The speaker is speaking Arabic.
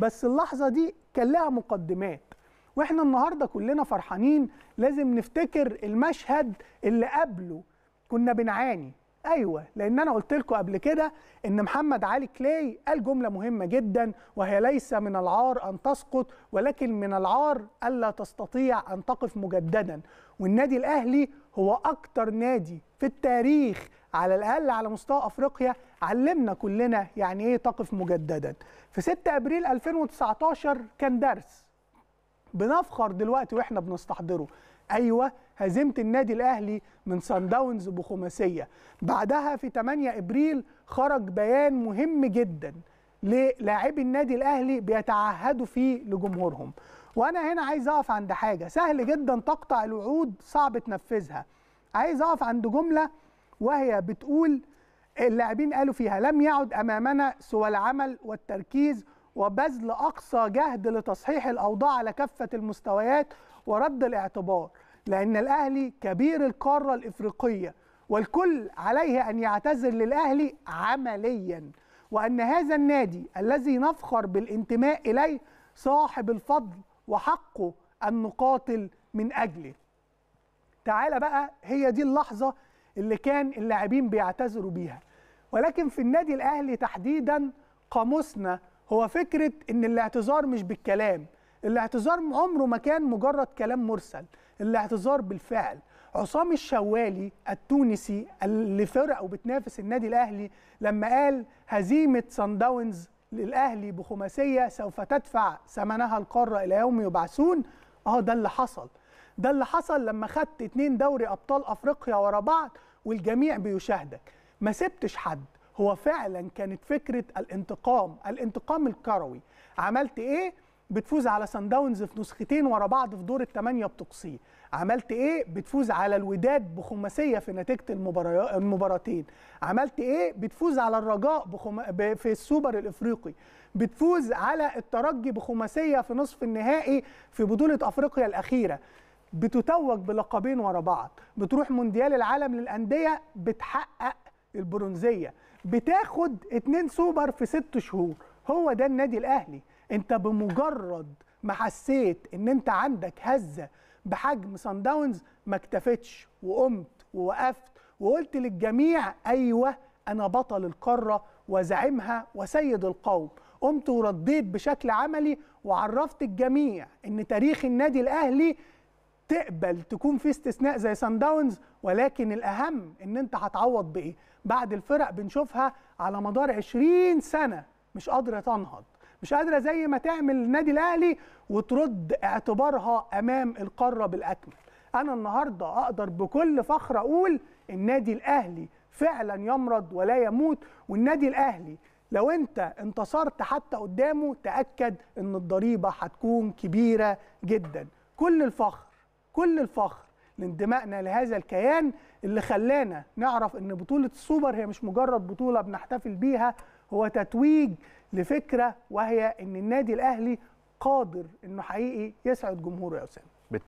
بس اللحظه دي كان لها مقدمات واحنا النهارده كلنا فرحانين لازم نفتكر المشهد اللي قبله كنا بنعاني ايوه لان انا قلت لكم قبل كده ان محمد علي كلاي قال جمله مهمه جدا وهي ليس من العار ان تسقط ولكن من العار الا تستطيع ان تقف مجددا والنادي الاهلي هو اكتر نادي في التاريخ على الاقل على مستوى افريقيا علمنا كلنا يعني ايه تقف مجددا في 6 ابريل 2019 كان درس بنفخر دلوقتي واحنا بنستحضره ايوه هزيمه النادي الاهلي من سان داونز بخماسيه بعدها في 8 ابريل خرج بيان مهم جدا للاعبي النادي الاهلي بيتعهدوا فيه لجمهورهم وانا هنا عايز اقف عند حاجه سهل جدا تقطع الوعود صعب تنفذها عايز اقف عند جمله وهي بتقول اللاعبين قالوا فيها لم يعد امامنا سوى العمل والتركيز وبذل اقصى جهد لتصحيح الاوضاع على كافه المستويات ورد الاعتبار لان الاهلي كبير القاره الافريقيه والكل عليه ان يعتذر للاهلي عمليا وان هذا النادي الذي نفخر بالانتماء اليه صاحب الفضل وحقه ان نقاتل من اجله تعال بقى هي دي اللحظه اللي كان اللاعبين بيعتذروا بيها ولكن في النادي الاهلي تحديدا قاموسنا هو فكره ان الاعتذار مش بالكلام الاعتذار عمره ما كان مجرد كلام مرسل الاعتذار بالفعل عصام الشوالي التونسي اللي فرقه بتنافس النادي الاهلي لما قال هزيمه سان داونز للاهلي بخماسيه سوف تدفع ثمنها القاره الى يوم يبعثون اه ده اللي حصل ده اللي حصل لما خدت اتنين دوري ابطال افريقيا ورا بعض والجميع بيشاهدك ما سبتش حد هو فعلا كانت فكره الانتقام الانتقام الكروي عملت ايه بتفوز على سان داونز في نسختين ورا بعض في دور الثمانيه بتقصيه عملت ايه بتفوز على الوداد بخماسيه في نتيجه المباراتين عملت ايه بتفوز على الرجاء بخم... ب... في السوبر الافريقي بتفوز على الترجي بخماسيه في نصف النهائي في بطوله افريقيا الاخيره بتتوج بلقبين ورا بعض بتروح مونديال العالم للانديه بتحقق البرونزيه بتاخد اتنين سوبر في ست شهور هو ده النادي الاهلي انت بمجرد ما حسيت ان انت عندك هزه بحجم سان داونز ما اكتفتش وقمت ووقفت وقلت للجميع ايوه انا بطل القاره وزعيمها وسيد القوم قمت ورديت بشكل عملي وعرفت الجميع ان تاريخ النادي الاهلي تقبل تكون في استثناء زي سان داونز ولكن الاهم ان انت هتعوض بايه بعد الفرق بنشوفها على مدار 20 سنه مش قادره تنهض مش قادره زي ما تعمل النادي الاهلي وترد اعتبارها امام القاره بالاكمل انا النهارده اقدر بكل فخر اقول النادي الاهلي فعلا يمرض ولا يموت والنادي الاهلي لو انت انتصرت حتى قدامه تاكد ان الضريبه هتكون كبيره جدا كل الفخر كل الفخر لانتمائنا لهذا الكيان اللي خلانا نعرف ان بطوله السوبر هي مش مجرد بطوله بنحتفل بيها هو تتويج لفكره وهي ان النادي الاهلي قادر انه حقيقي يسعد جمهوره يا اسامه